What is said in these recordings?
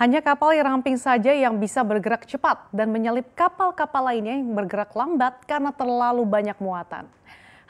Hanya kapal yang ramping saja yang bisa bergerak cepat dan menyalip kapal-kapal lainnya yang bergerak lambat karena terlalu banyak muatan.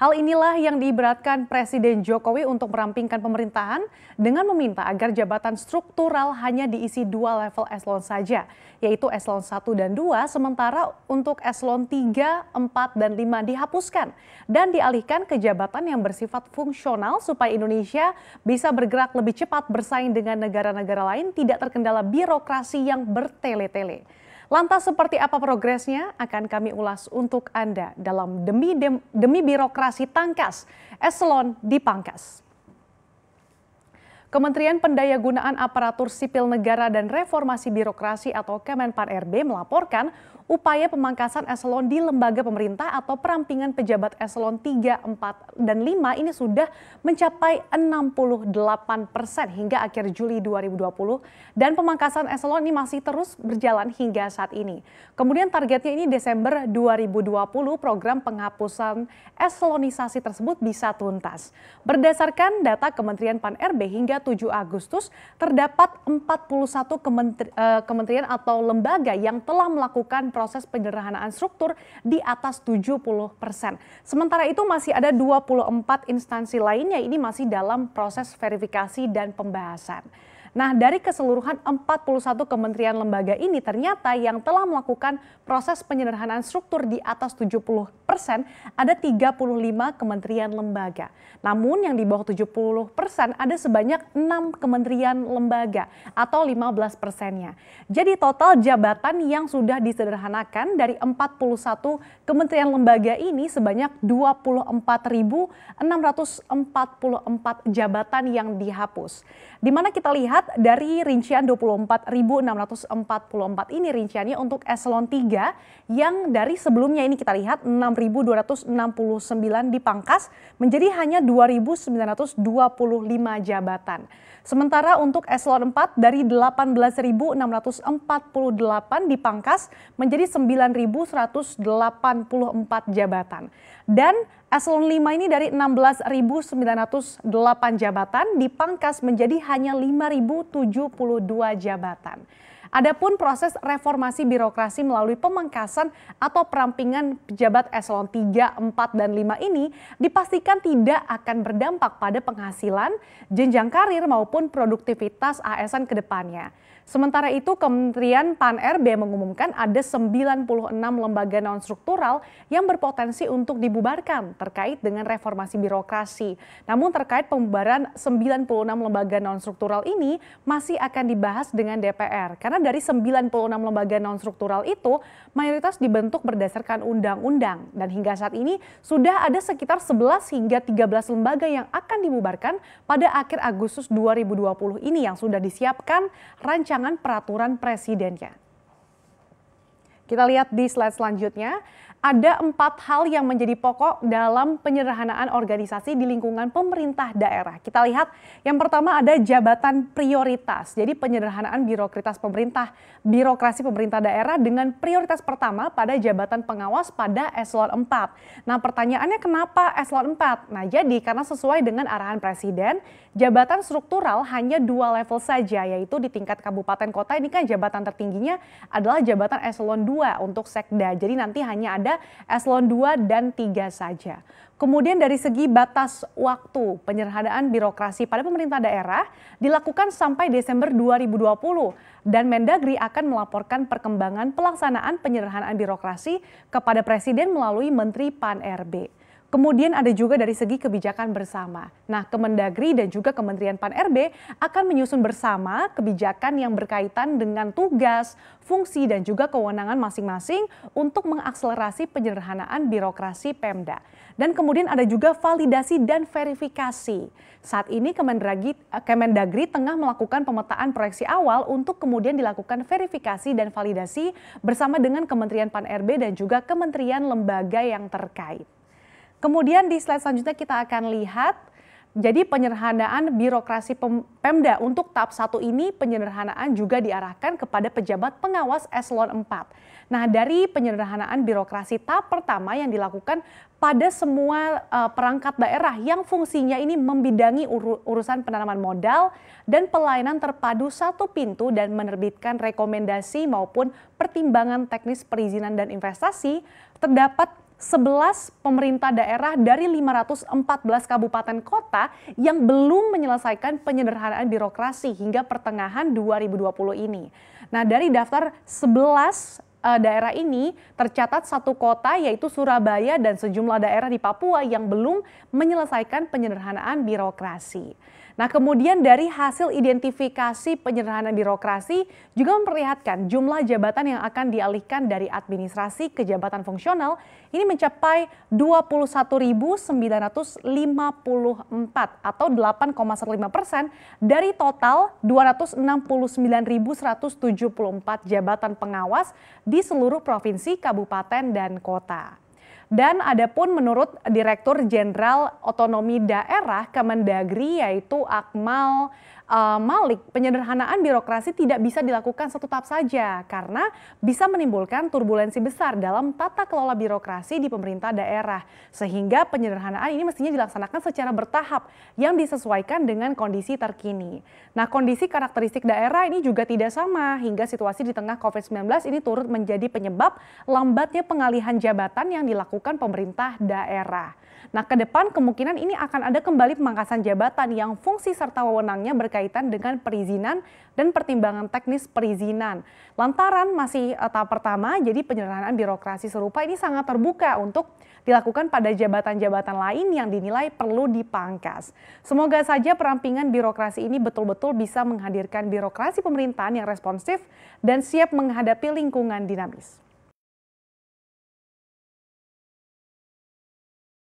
Hal inilah yang diibaratkan Presiden Jokowi untuk merampingkan pemerintahan dengan meminta agar jabatan struktural hanya diisi dua level eselon saja, yaitu eselon 1 dan 2, sementara untuk eselon 3, 4, dan 5 dihapuskan dan dialihkan ke jabatan yang bersifat fungsional supaya Indonesia bisa bergerak lebih cepat bersaing dengan negara-negara lain tidak terkendala birokrasi yang bertele-tele. Lantas seperti apa progresnya akan kami ulas untuk Anda dalam demi dem, demi birokrasi tangkas, eselon dipangkas. Kementerian Pendayagunaan Aparatur Sipil Negara dan Reformasi Birokrasi atau Kemenpan RB melaporkan upaya pemangkasan eselon di lembaga pemerintah atau perampingan pejabat eselon 3, 4, dan 5 ini sudah mencapai 68 persen hingga akhir Juli 2020 dan pemangkasan eselon ini masih terus berjalan hingga saat ini. Kemudian targetnya ini Desember 2020 program penghapusan eselonisasi tersebut bisa tuntas. Berdasarkan data Kementerian Pan-RB hingga 7 Agustus terdapat 41 eh, kementerian atau lembaga yang telah melakukan proses penyederhanaan struktur di atas 70 persen. Sementara itu masih ada 24 instansi lainnya ini masih dalam proses verifikasi dan pembahasan. Nah, dari keseluruhan 41 kementerian lembaga ini ternyata yang telah melakukan proses penyederhanaan struktur di atas 70 persen, ada 35 kementerian lembaga. Namun yang di bawah 70 persen ada sebanyak 6 kementerian lembaga atau 15 persennya. Jadi total jabatan yang sudah disederhanakan dari 41 kementerian lembaga ini sebanyak 24.644 jabatan yang dihapus. Dimana kita lihat dari rincian 24.644 ini rinciannya untuk eselon 3 yang dari sebelumnya ini kita lihat 6 1.269 dipangkas menjadi hanya 2.925 jabatan. Sementara untuk eselon 4 dari 18.648 dipangkas menjadi 9.184 jabatan. Dan eselon 5 ini dari 16.908 jabatan dipangkas menjadi hanya 5.072 jabatan. Adapun proses reformasi birokrasi melalui pemangkasan atau perampingan pejabat eselon 3, 4, dan 5 ini dipastikan tidak akan berdampak pada penghasilan, jenjang karir maupun produktivitas ASN ke depannya. Sementara itu, Kementerian Pan-RB mengumumkan ada 96 lembaga non-struktural yang berpotensi untuk dibubarkan terkait dengan reformasi birokrasi. Namun terkait pembubaran 96 lembaga non-struktural ini masih akan dibahas dengan DPR. Karena dari 96 lembaga non-struktural itu, mayoritas dibentuk berdasarkan undang-undang. Dan hingga saat ini sudah ada sekitar 11 hingga 13 lembaga yang akan dibubarkan pada akhir Agustus 2020 ini yang sudah disiapkan rancangan rancangan peraturan presidennya. Kita lihat di slide selanjutnya ada empat hal yang menjadi pokok dalam penyederhanaan organisasi di lingkungan pemerintah daerah. Kita lihat yang pertama ada jabatan prioritas. Jadi penyederhanaan birokratis pemerintah, birokrasi pemerintah daerah dengan prioritas pertama pada jabatan pengawas pada eselon 4. Nah pertanyaannya kenapa eselon 4? Nah jadi karena sesuai dengan arahan Presiden, jabatan struktural hanya dua level saja yaitu di tingkat kabupaten kota ini kan jabatan tertingginya adalah jabatan eselon 2 untuk sekda. Jadi nanti hanya ada ada eselon 2 dan 3 saja. Kemudian dari segi batas waktu penyerhanaan birokrasi pada pemerintah daerah dilakukan sampai Desember 2020 dan Mendagri akan melaporkan perkembangan pelaksanaan penyerhanaan birokrasi kepada Presiden melalui Menteri Pan-RB. Kemudian ada juga dari segi kebijakan bersama. Nah, Kemendagri dan juga Kementerian Pan-RB akan menyusun bersama kebijakan yang berkaitan dengan tugas, fungsi dan juga kewenangan masing-masing untuk mengakselerasi penyederhanaan birokrasi Pemda. Dan kemudian ada juga validasi dan verifikasi. Saat ini Kemendagri, eh, Kemendagri tengah melakukan pemetaan proyeksi awal untuk kemudian dilakukan verifikasi dan validasi bersama dengan Kementerian Pan-RB dan juga kementerian lembaga yang terkait. Kemudian di slide selanjutnya kita akan lihat jadi penyederhanaan birokrasi Pemda untuk tahap 1 ini penyederhanaan juga diarahkan kepada pejabat pengawas eselon 4. Nah, dari penyederhanaan birokrasi tahap pertama yang dilakukan pada semua uh, perangkat daerah yang fungsinya ini membidangi ur urusan penanaman modal dan pelayanan terpadu satu pintu dan menerbitkan rekomendasi maupun pertimbangan teknis perizinan dan investasi terdapat 11 pemerintah daerah dari 514 kabupaten kota yang belum menyelesaikan penyederhanaan birokrasi hingga pertengahan 2020 ini. Nah, dari daftar 11 eh, daerah ini tercatat satu kota yaitu Surabaya dan sejumlah daerah di Papua yang belum menyelesaikan penyederhanaan birokrasi. Nah kemudian dari hasil identifikasi penyederhanaan birokrasi juga memperlihatkan jumlah jabatan yang akan dialihkan dari administrasi ke jabatan fungsional ini mencapai 21.954 atau 8,15 persen dari total 269.174 jabatan pengawas di seluruh provinsi, kabupaten, dan kota. Dan ada pun menurut Direktur Jenderal Otonomi Daerah Kemendagri yaitu Akmal uh, Malik, penyederhanaan birokrasi tidak bisa dilakukan satu tahap saja karena bisa menimbulkan turbulensi besar dalam tata kelola birokrasi di pemerintah daerah. Sehingga penyederhanaan ini mestinya dilaksanakan secara bertahap yang disesuaikan dengan kondisi terkini. Nah, kondisi karakteristik daerah ini juga tidak sama hingga situasi di tengah COVID-19 ini turut menjadi penyebab lambatnya pengalihan jabatan yang dilakukan pemerintah daerah. Nah, ke depan kemungkinan ini akan ada kembali pemangkasan jabatan yang fungsi serta wewenangnya berkaitan dengan perizinan dan pertimbangan teknis perizinan. Lantaran masih tahap pertama, jadi penyederhanaan birokrasi serupa ini sangat terbuka untuk dilakukan pada jabatan-jabatan lain yang dinilai perlu dipangkas. Semoga saja perampingan birokrasi ini betul-betul bisa menghadirkan birokrasi pemerintahan yang responsif dan siap menghadapi lingkungan dinamis.